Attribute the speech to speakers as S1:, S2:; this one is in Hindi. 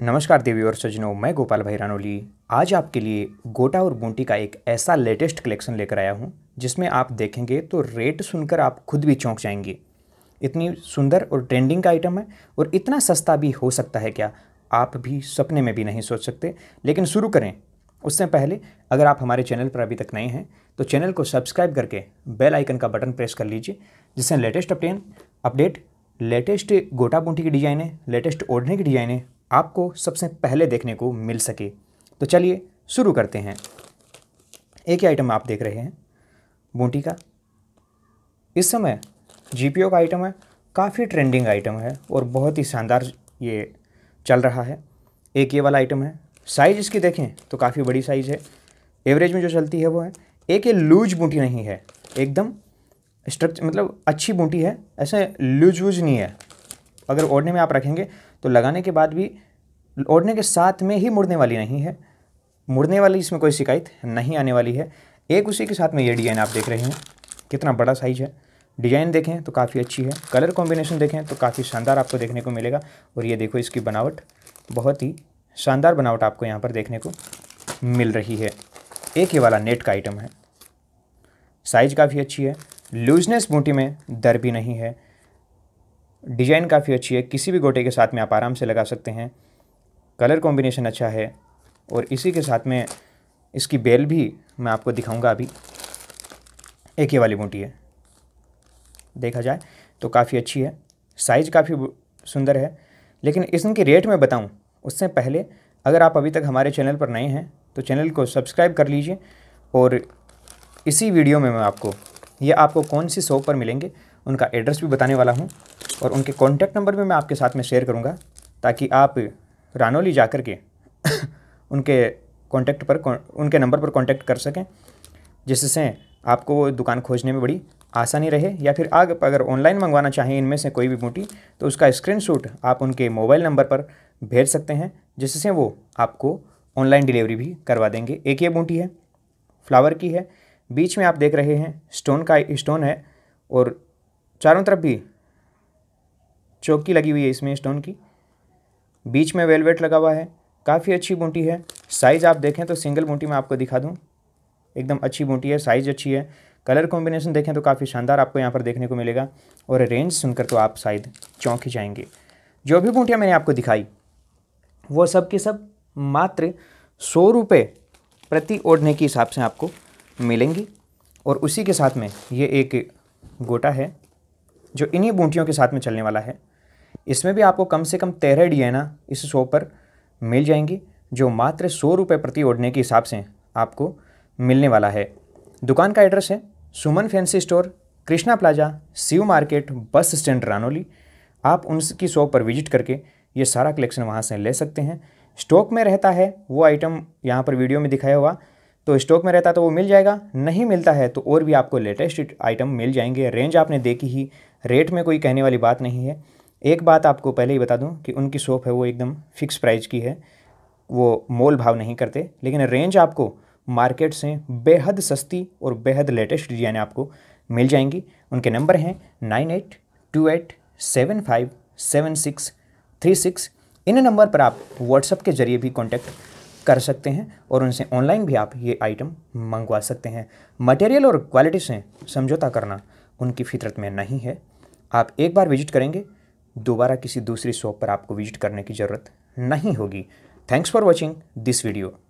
S1: नमस्कार देवी और सजनों मैं गोपाल भाई रानोली आज आपके लिए गोटा और बूंटी का एक ऐसा लेटेस्ट कलेक्शन लेकर आया हूँ जिसमें आप देखेंगे तो रेट सुनकर आप खुद भी चौंक जाएंगे इतनी सुंदर और ट्रेंडिंग का आइटम है और इतना सस्ता भी हो सकता है क्या आप भी सपने में भी नहीं सोच सकते लेकिन शुरू करें उससे पहले अगर आप हमारे चैनल पर अभी तक नए हैं तो चैनल को सब्सक्राइब करके बेल आइकन का बटन प्रेस कर लीजिए जिससे लेटेस्ट अपडेट अपडेट लेटेस्ट गोटा बूंटी की डिज़ाइनें लेटेस्ट ओढ़ने की डिज़ाइनें आपको सबसे पहले देखने को मिल सके तो चलिए शुरू करते हैं एक ही आइटम आप देख रहे हैं बूटी का इस समय जी का आइटम है काफ़ी ट्रेंडिंग आइटम है और बहुत ही शानदार ये चल रहा है एक ये वाला आइटम है साइज़ इसकी देखें तो काफ़ी बड़ी साइज़ है एवरेज में जो चलती है वो है एक ये लूज बूटी नहीं है एकदम स्ट्रक्चर मतलब अच्छी बूटी है ऐसे लूज वूज नहीं है अगर ओढ़ने में आप रखेंगे तो लगाने के बाद भी ओढ़ने के साथ में ही मुड़ने वाली नहीं है मुड़ने वाली इसमें कोई शिकायत नहीं आने वाली है एक उसी के साथ में ये डिज़ाइन आप देख रहे हैं कितना बड़ा साइज है डिज़ाइन देखें तो काफ़ी अच्छी है कलर कॉम्बिनेशन देखें तो काफ़ी शानदार आपको देखने को मिलेगा और ये देखो इसकी बनावट बहुत ही शानदार बनावट आपको यहाँ पर देखने को मिल रही है एक ही वाला नेट का आइटम है साइज काफ़ी अच्छी है लूजनेस बूटी में दर भी नहीं है डिज़ाइन काफ़ी अच्छी है किसी भी गोटे के साथ में आप आराम से लगा सकते हैं कलर कॉम्बिनेशन अच्छा है और इसी के साथ में इसकी बेल भी मैं आपको दिखाऊंगा अभी एक ही वाली बूटी है देखा जाए तो काफ़ी अच्छी है साइज़ काफ़ी सुंदर है लेकिन इसके रेट में बताऊं उससे पहले अगर आप अभी तक हमारे चैनल पर नए हैं तो चैनल को सब्सक्राइब कर लीजिए और इसी वीडियो में मैं आपको ये आपको कौन सी शॉप पर मिलेंगे उनका एड्रेस भी बताने वाला हूँ और उनके कॉन्टैक्ट नंबर भी मैं आपके साथ में शेयर करूँगा ताकि आप रानोली जा के उनके कॉन्टैक्ट पर उनके नंबर पर कॉन्टैक्ट कर सकें जिससे आपको दुकान खोजने में बड़ी आसानी रहे या फिर आग अगर ऑनलाइन मंगवाना चाहें इनमें से कोई भी बूटी तो उसका स्क्रीनशॉट आप उनके मोबाइल नंबर पर भेज सकते हैं जिससे वो आपको ऑनलाइन डिलीवरी भी करवा देंगे एक ये बूटी है फ्लावर की है बीच में आप देख रहे हैं स्टोन का स्टोन है और चारों तरफ भी चौकी लगी हुई है इसमें स्टोन की बीच में वेलवेट लगा हुआ है काफ़ी अच्छी बूटी है साइज़ आप देखें तो सिंगल बूटी मैं आपको दिखा दूँ एकदम अच्छी बूटी है साइज़ अच्छी है कलर कॉम्बिनेशन देखें तो काफ़ी शानदार आपको यहाँ पर देखने को मिलेगा और रेंज सुनकर तो आप शायद चौंक ही जाएंगे जो भी बूटियाँ मैंने आपको दिखाई वो सब के सब मात्र सौ रुपये प्रति ओढ़ने के हिसाब से आपको मिलेंगी और उसी के साथ में ये एक गोटा है जो इन्हीं बूटियों के साथ में चलने वाला है इसमें भी आपको कम से कम तेरह डी इस शो पर मिल जाएंगी जो मात्र सौ रुपये प्रति ओढ़ने के हिसाब से आपको मिलने वाला है दुकान का एड्रेस है Suman fancy store Krishna plaza Shiv market bus stand Ranoli आप उनकी शॉप पर विजिट करके ये सारा कलेक्शन वहाँ से ले सकते हैं स्टॉक में रहता है वो आइटम यहाँ पर वीडियो में दिखाया हुआ तो स्टॉक में रहता तो वो मिल जाएगा नहीं मिलता है तो और भी आपको लेटेस्ट आइटम मिल जाएंगे रेंज आपने देखी ही रेट में कोई कहने वाली बात नहीं है एक बात आपको पहले ही बता दूं कि उनकी शॉप है वो एकदम फिक्स प्राइस की है वो मोल भाव नहीं करते लेकिन रेंज आपको मार्केट से बेहद सस्ती और बेहद लेटेस्ट डिजाइन आपको मिल जाएंगी उनके नंबर हैं nine eight two eight seven five seven six three six इन नंबर पर आप व्हाट्सएप के ज़रिए भी कॉन्टैक्ट कर सकते हैं और उनसे ऑनलाइन भी आप ये आइटम मंगवा सकते हैं मटेरियल और क्वालिटी से समझौता करना उनकी फितरत में नहीं है आप एक बार विजिट करेंगे दोबारा किसी दूसरी शॉप पर आपको विजिट करने की ज़रूरत नहीं होगी thanks for watching this video